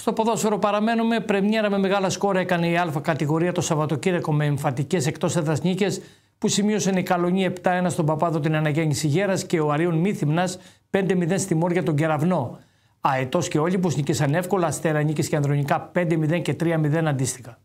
Στο ποδόσφαιρο παραμένουμε. Πρεμιέρα με μεγάλα σκόρα έκανε η Α κατηγορία το Σαββατοκύριακο με εμφαντικέ εκτός έδρας νίκες που σημείωσαν η Καλονή 7-1 στον Παπάδο την Αναγέννηση Γέρας και ο Αρίων Μύθυμνας 5-0 στη Μόρια τον Κεραυνό. Αετός και που νίκησαν εύκολα, Αστέρα νίκες και Ανδρονικά 5-0 και 3-0 αντίστοιχα.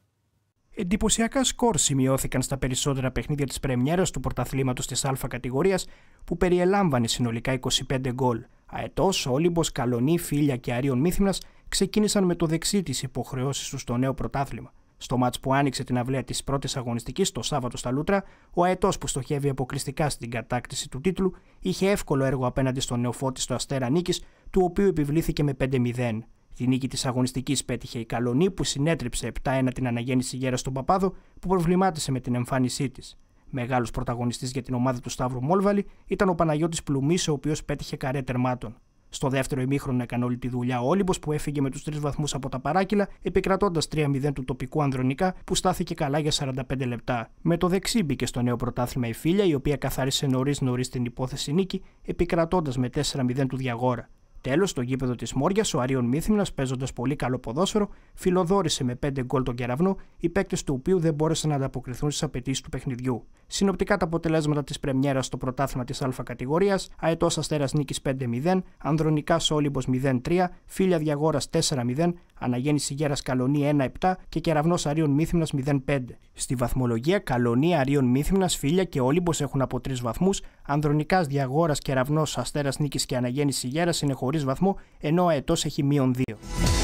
Εντυπωσιακά σκορ σημειώθηκαν στα περισσότερα παιχνίδια της Πρεμιέρας του πρωταθλήματος της Α κατηγορίας που περιελάμβανε συνολικά 25 γκολ. Αετός, Όλυμπος, Καλονί, Φίλια και Αρίων Μύθυμνας ξεκίνησαν με το δεξί της υποχρεώσεις τους στο νέο πρωτάθλημα. Στο μάτς που άνοιξε την αυλαία της πρώτης αγωνιστικής το Σάββατο στα Λούτρα, ο Αετός που στοχεύει αποκλειστικά στην κατάκτηση του τίτλου είχε εύκολο έργο απέναντι στο νεοφώτη στο Αστέρα Νίκης, του οποίου επιβλήθηκε με 5-0. Την νίκη της αγωνιστικής πέτυχε η Καλονή που συνέτριψε 7-1 την αναγέννηση γέρας στον Παπάδο που προβλημάτισε με την εμφάνισή της. Μεγάλος πρωταγωνιστής για την ομάδα του Σταύρου Μόλβαλη ήταν ο Παναγιώτης Πλουμής, ο οποίος πέτυχε καρέ τερμάτων. Στο δεύτερο ημίχρονο έκανε όλη τη δουλειά ο Όλυμπος που έφυγε με τους τρεις βαθμούς από τα παρακυλα επικρατωντας επικρατώντα 3-0 του τοπικού Ανδρονικά που στάθηκε καλά για 45 λεπτά. Με το δεξί μπήκε στο νέο πρωτάθλημα η Φίλια, η οποία καθάρισε νωρίς νωρίς την υπόθεση νίκη, επικρατώντας με 4-0 του Διαγόρα. Τέλος, στο γήπεδο της Μόρια, ο Αρίων Μύθυμνας, παίζοντας πολύ καλό ποδόσφαιρο, φιλοδόρησε με 5 γκολ τον κεραυνό, οι παίκτες του οποίου δεν μπόρεσαν να ανταποκριθούν στις απαιτήσεις του παιχνιδιού. Συνοπτικά τα αποτελέσματα της Πρεμιέρας στο πρωτάθλημα της Α κατηγορίας: Αετός Αστέρας Νίκης 5-0, Ανδρονικά Σόλυμπο 0-3, Φίλια Διαγόρας 4-0, Αναγέννηση Γέρας Καλονή 1-7 και Κεραυνός Αρίων Μύθυμνα 0-5. Στη βαθμολογία, Καλονή Αρίων Μύθυμνας, Φίλια και Όλυμπος έχουν από 3 βαθμούς, Ανδρονικάς Διαγόρας και Αστέρας Νίκης και Αναγέννησης Γέρας είναι χωρίς βαθμό, ενώ ο έχει μείον 2.